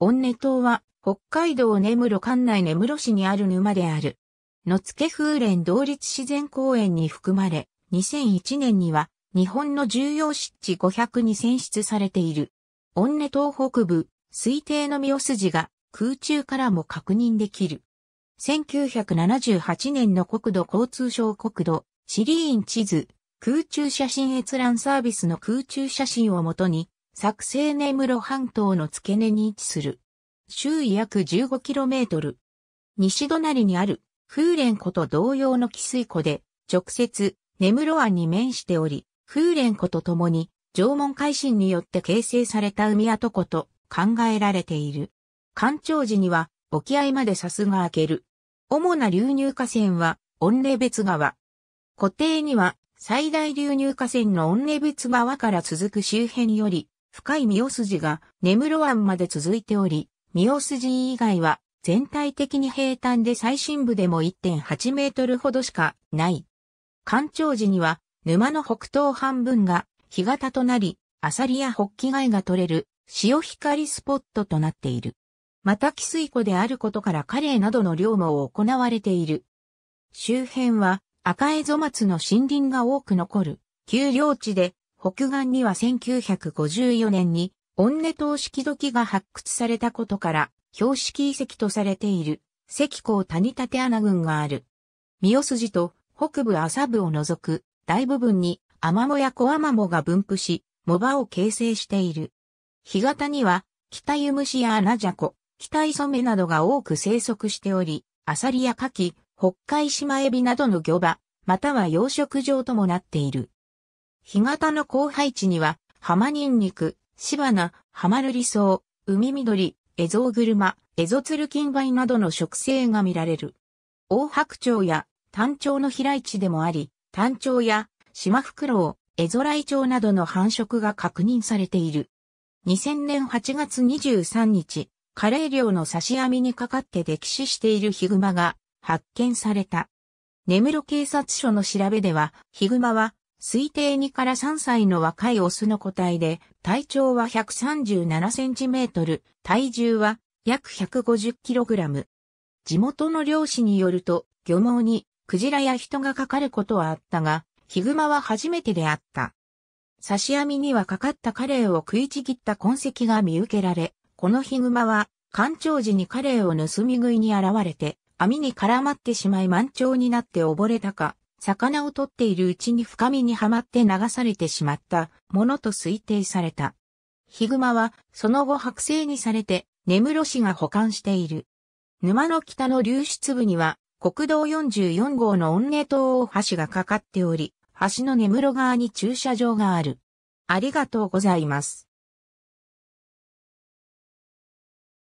温根島は、北海道根室管内根室市にある沼である。野付風連同立自然公園に含まれ、2001年には、日本の重要湿地500に選出されている。温根島北部、推定の御尾筋が空中からも確認できる。1978年の国土交通省国土、シリーン地図、空中写真閲覧サービスの空中写真をもとに、作成根室半島の付け根に位置する。周囲約 15km。西隣にある、風蓮湖と同様の汽水湖で、直接、根室湾に面しており、風蓮湖と共に、縄文海進によって形成された海跡湖と考えられている。干潮時には、沖合まで砂すが開ける。主な流入河川は、御冷別川。湖底には、最大流入河川の御冷別川から続く周辺より、深い三尾筋が根室湾まで続いており、三尾筋以外は全体的に平坦で最深部でも1.8メートルほどしかない。干潮時には沼の北東半分が干潟となり、アサリやホッキ貝が取れる潮光スポットとなっている。また汽水湖であることからカレイなどの漁も行われている。周辺は赤江ゾマツの森林が多く残る、丘陵地で北岸には1954年に、オンネ島式土器が発掘されたことから、標識遺跡とされている、石港谷立穴群がある。三尾筋と北部麻部を除く大部分にアマモやコアマモが分布し、藻場を形成している。干潟には北湯虫やアナジャコ、北磯目などが多く生息しており、アサリやカキ、北海島エビなどの魚場、または養殖場ともなっている。干潟の後範地には、浜ニンニク、シバナ、ハマルリソウ、海緑、エゾウグルマ、エゾツルキンバイなどの植生が見られる。大白鳥や単鳥の飛来地でもあり、単鳥やシマフクロウ、エゾライチョウなどの繁殖が確認されている。2000年8月23日、カレー漁の差し網にかかって溺死しているヒグマが発見された。根室警察署の調べでは、ヒグマは推定2から3歳の若いオスの個体で、体長は137センチメートル、体重は約150キログラム。地元の漁師によると、漁網にクジラや人がかかることはあったが、ヒグマは初めてであった。刺し網にはかかったカレイを食いちぎった痕跡が見受けられ、このヒグマは、干潮時にカレイを盗み食いに現れて、網に絡まってしまい満潮になって溺れたか、魚を取っているうちに深みにはまって流されてしまったものと推定された。ヒグマはその後剥製にされて根室市が保管している。沼の北の流出部には国道44号の温根島大橋がかかっており、橋の根室側に駐車場がある。ありがとうございます。